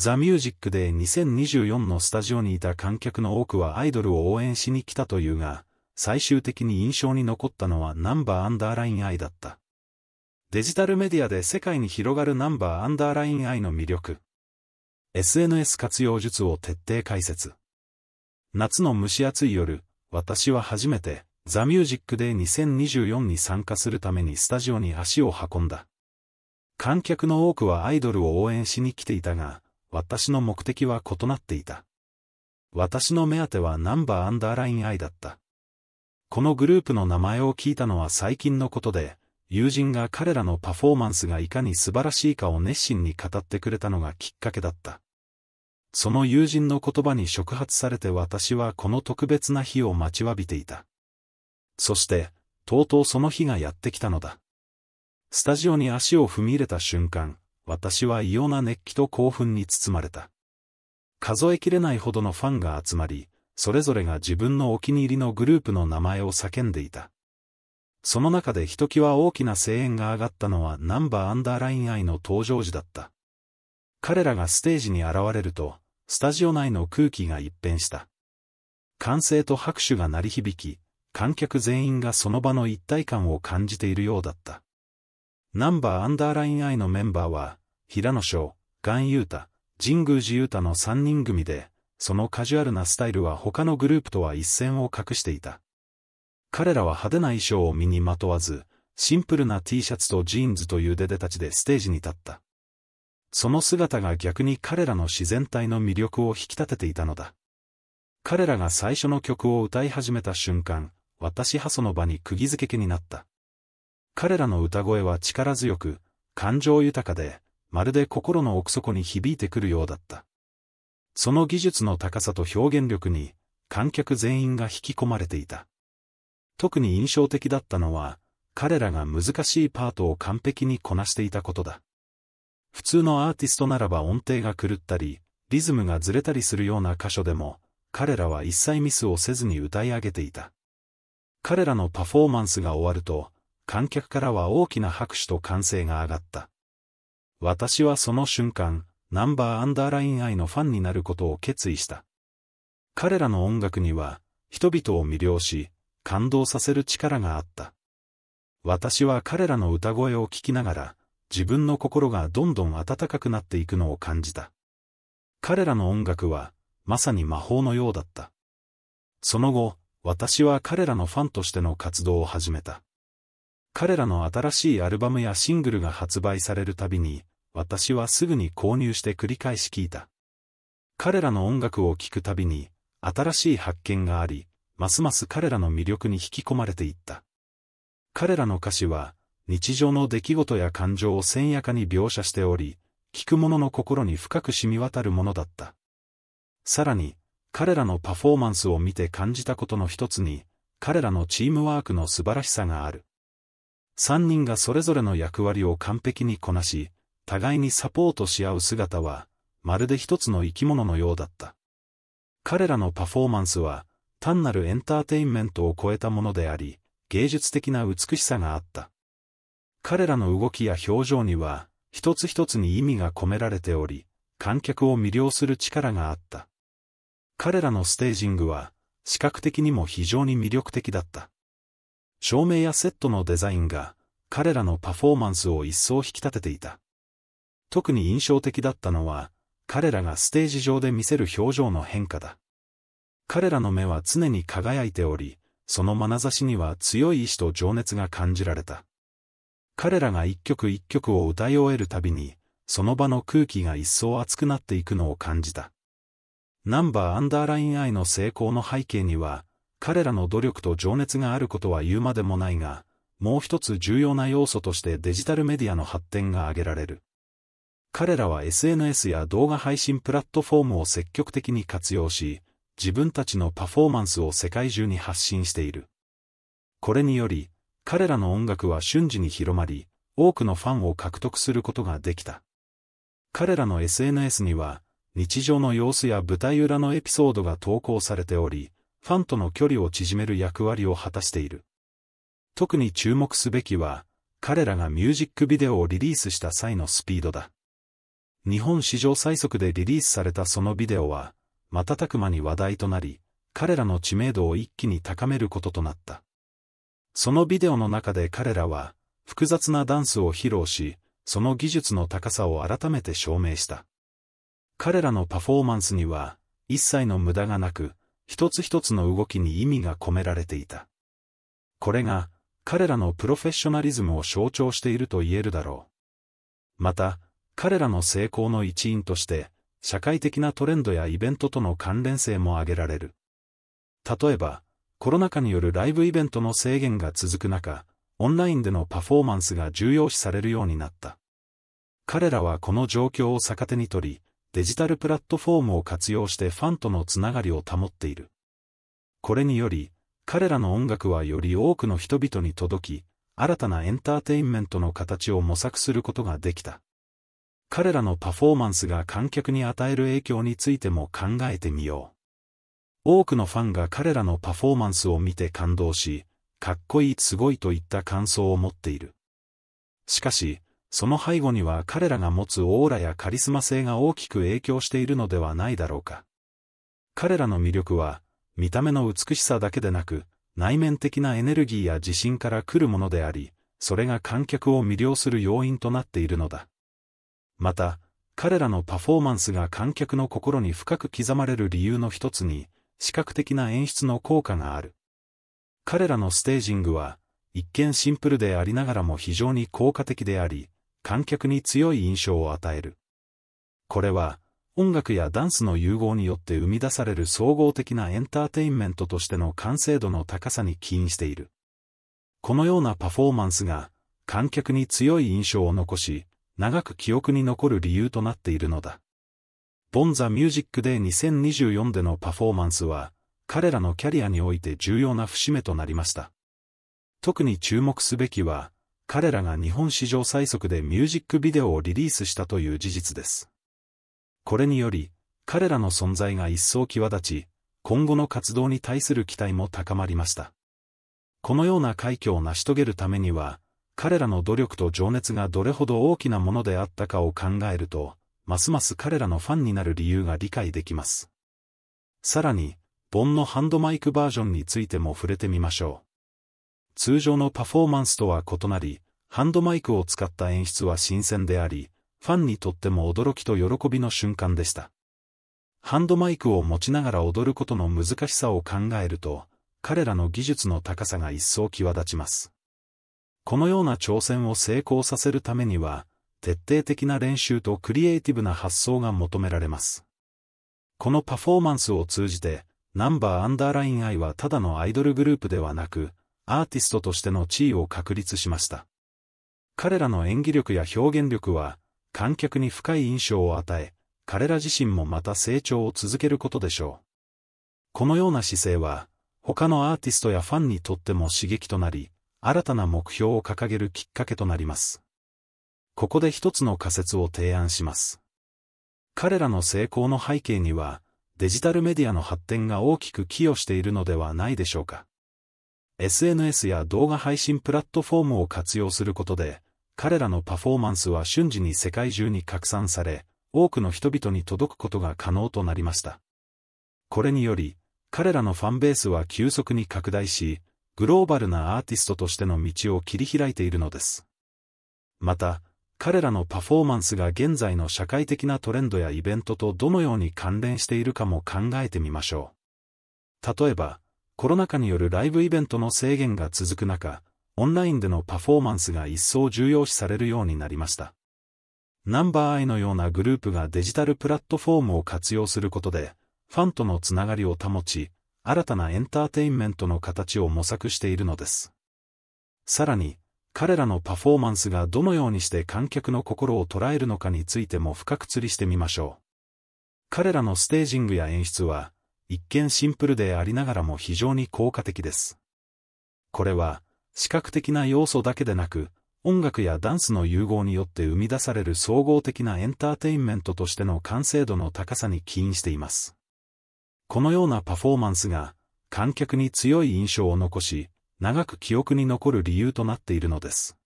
ザ・ミュージックで2024のスタジオにいた観客の多くはアイドルを応援しに来たというが、最終的に印象に残ったのはナンバーアンダーラインイだった。デジタルメディアで世界に広がるナンバーアンダーラインイの魅力。SNS 活用術を徹底解説。夏の蒸し暑い夜、私は初めて、ザ・ミュージックで2024に参加するためにスタジオに足を運んだ。観客の多くはアイドルを応援しに来ていたが、私の目的は異なっていた。私の目当てはナンバーアンダーラインイだった。このグループの名前を聞いたのは最近のことで、友人が彼らのパフォーマンスがいかに素晴らしいかを熱心に語ってくれたのがきっかけだった。その友人の言葉に触発されて私はこの特別な日を待ちわびていた。そして、とうとうその日がやってきたのだ。スタジオに足を踏み入れた瞬間、私は異様な熱気と興奮に包まれた。数えきれないほどのファンが集まり、それぞれが自分のお気に入りのグループの名前を叫んでいた。その中でひときわ大きな声援が上がったのはナンバーアンダーライン愛の登場時だった。彼らがステージに現れると、スタジオ内の空気が一変した。歓声と拍手が鳴り響き、観客全員がその場の一体感を感じているようだった。ナンバーアンダーライン愛のメンバーは、平野翔、岩優太、神宮寺優太の3人組で、そのカジュアルなスタイルは他のグループとは一線を画していた。彼らは派手な衣装を身にまとわず、シンプルな T シャツとジーンズという出でたちでステージに立った。その姿が逆に彼らの自然体の魅力を引き立てていたのだ。彼らが最初の曲を歌い始めた瞬間、私はその場に釘付けになった。彼らの歌声は力強く、感情豊かで、まるで心の奥底に響いてくるようだった。その技術の高さと表現力に、観客全員が引き込まれていた。特に印象的だったのは、彼らが難しいパートを完璧にこなしていたことだ。普通のアーティストならば音程が狂ったり、リズムがずれたりするような箇所でも、彼らは一切ミスをせずに歌い上げていた。彼らのパフォーマンスが終わると、観客からは大きな拍手と歓声が上がった。私はその瞬間、ナンバーアンダーラインイのファンになることを決意した。彼らの音楽には、人々を魅了し、感動させる力があった。私は彼らの歌声を聴きながら、自分の心がどんどん温かくなっていくのを感じた。彼らの音楽は、まさに魔法のようだった。その後、私は彼らのファンとしての活動を始めた。彼らの新しいアルバムやシングルが発売されるたびに、私はすぐに購入して繰り返し聞いた。彼らの音楽を聴くたびに、新しい発見があり、ますます彼らの魅力に引き込まれていった。彼らの歌詞は、日常の出来事や感情を鮮やかに描写しており、聴く者の心に深く染み渡るものだった。さらに、彼らのパフォーマンスを見て感じたことの一つに、彼らのチームワークの素晴らしさがある。三人がそれぞれの役割を完璧にこなし、互いにサポートし合う姿は、まるで一つの生き物のようだった。彼らのパフォーマンスは、単なるエンターテインメントを超えたものであり、芸術的な美しさがあった。彼らの動きや表情には、一つ一つに意味が込められており、観客を魅了する力があった。彼らのステージングは、視覚的にも非常に魅力的だった。照明やセットのデザインが、彼らのパフォーマンスを一層引き立てていた。特に印象的だったのは、彼らがステージ上で見せる表情の変化だ。彼らの目は常に輝いており、その眼差しには強い意志と情熱が感じられた。彼らが一曲一曲を歌い終えるたびに、その場の空気が一層熱くなっていくのを感じた。ナンバーアンダーラインアイの成功の背景には、彼らの努力と情熱があることは言うまでもないが、もう一つ重要な要素としてデジタルメディアの発展が挙げられる。彼らは SNS や動画配信プラットフォームを積極的に活用し、自分たちのパフォーマンスを世界中に発信している。これにより、彼らの音楽は瞬時に広まり、多くのファンを獲得することができた。彼らの SNS には、日常の様子や舞台裏のエピソードが投稿されており、ファンとの距離を縮める役割を果たしている。特に注目すべきは、彼らがミュージックビデオをリリースした際のスピードだ。日本史上最速でリリースされたそのビデオは、瞬く間に話題となり、彼らの知名度を一気に高めることとなった。そのビデオの中で彼らは、複雑なダンスを披露し、その技術の高さを改めて証明した。彼らのパフォーマンスには、一切の無駄がなく、一つ一つの動きに意味が込められていた。これが、彼らのプロフェッショナリズムを象徴していると言えるだろう。また、彼らの成功の一因として、社会的なトレンドやイベントとの関連性も挙げられる。例えば、コロナ禍によるライブイベントの制限が続く中、オンラインでのパフォーマンスが重要視されるようになった。彼らはこの状況を逆手に取り、デジタルプラットフォームを活用してファンとのつながりを保っている。これにより、彼らの音楽はより多くの人々に届き、新たなエンターテインメントの形を模索することができた。彼らのパフォーマンスが観客に与える影響についても考えてみよう。多くのファンが彼らのパフォーマンスを見て感動し、かっこいいすごいといった感想を持っている。しかし、その背後には彼らが持つオーラやカリスマ性が大きく影響しているのではないだろうか。彼らの魅力は、見た目の美しさだけでなく、内面的なエネルギーや自信から来るものであり、それが観客を魅了する要因となっているのだ。また、彼らのパフォーマンスが観客の心に深く刻まれる理由の一つに、視覚的な演出の効果がある。彼らのステージングは、一見シンプルでありながらも非常に効果的であり、観客に強い印象を与える。これは、音楽やダンスの融合によって生み出される総合的なエンターテインメントとしての完成度の高さに起因している。このようなパフォーマンスが、観客に強い印象を残し、長く記憶に残る理由となっているのだ。ボンザ・ミュージックデー2024でのパフォーマンスは、彼らのキャリアにおいて重要な節目となりました。特に注目すべきは、彼らが日本史上最速でミュージックビデオをリリースしたという事実です。これにより、彼らの存在が一層際立ち、今後の活動に対する期待も高まりました。このような快挙を成し遂げるためには、彼らの努力と情熱がどれほど大きなものであったかを考えると、ますます彼らのファンになる理由が理解できます。さらに、ボンのハンドマイクバージョンについても触れてみましょう。通常のパフォーマンスとは異なり、ハンドマイクを使った演出は新鮮であり、ファンにとっても驚きと喜びの瞬間でした。ハンドマイクを持ちながら踊ることの難しさを考えると、彼らの技術の高さが一層際立ちます。このような挑戦を成功させるためには、徹底的な練習とクリエイティブな発想が求められます。このパフォーマンスを通じて、ナンバーアンダーライン I はただのアイドルグループではなく、アーティストとしての地位を確立しました。彼らの演技力や表現力は、観客に深い印象を与え、彼ら自身もまた成長を続けることでしょう。このような姿勢は、他のアーティストやファンにとっても刺激となり、新たな目標を掲げるきっかけとなります。ここで一つの仮説を提案します。彼らの成功の背景には、デジタルメディアの発展が大きく寄与しているのではないでしょうか。SNS や動画配信プラットフォームを活用することで、彼らのパフォーマンスは瞬時に世界中に拡散され、多くの人々に届くことが可能となりました。これにより、彼らのファンベースは急速に拡大し、グローバルなアーティストとしての道を切り開いているのです。また、彼らのパフォーマンスが現在の社会的なトレンドやイベントとどのように関連しているかも考えてみましょう。例えば、コロナ禍によるライブイベントの制限が続く中、オンラインでのパフォーマンスが一層重要視されるようになりました。ナンバーアイのようなグループがデジタルプラットフォームを活用することで、ファンとのつながりを保ち、新たなエンターテインメントの形を模索しているのです。さらに、彼らのパフォーマンスがどのようにして観客の心を捉えるのかについても深く釣りしてみましょう。彼らのステージングや演出は、一見シンプルでありながらも非常に効果的です。これは、視覚的な要素だけでなく、音楽やダンスの融合によって生み出される総合的なエンターテインメントとしての完成度の高さに起因しています。このようなパフォーマンスが、観客に強い印象を残し、長く記憶に残る理由となっているのです。